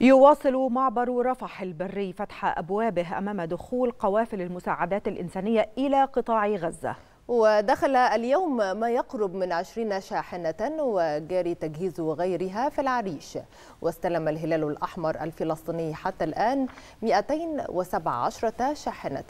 يواصل معبر رفح البري فتح أبوابه أمام دخول قوافل المساعدات الإنسانية إلى قطاع غزة ودخل اليوم ما يقرب من عشرين شاحنة وجاري تجهيز غيرها في العريش واستلم الهلال الأحمر الفلسطيني حتى الآن 217 شاحنة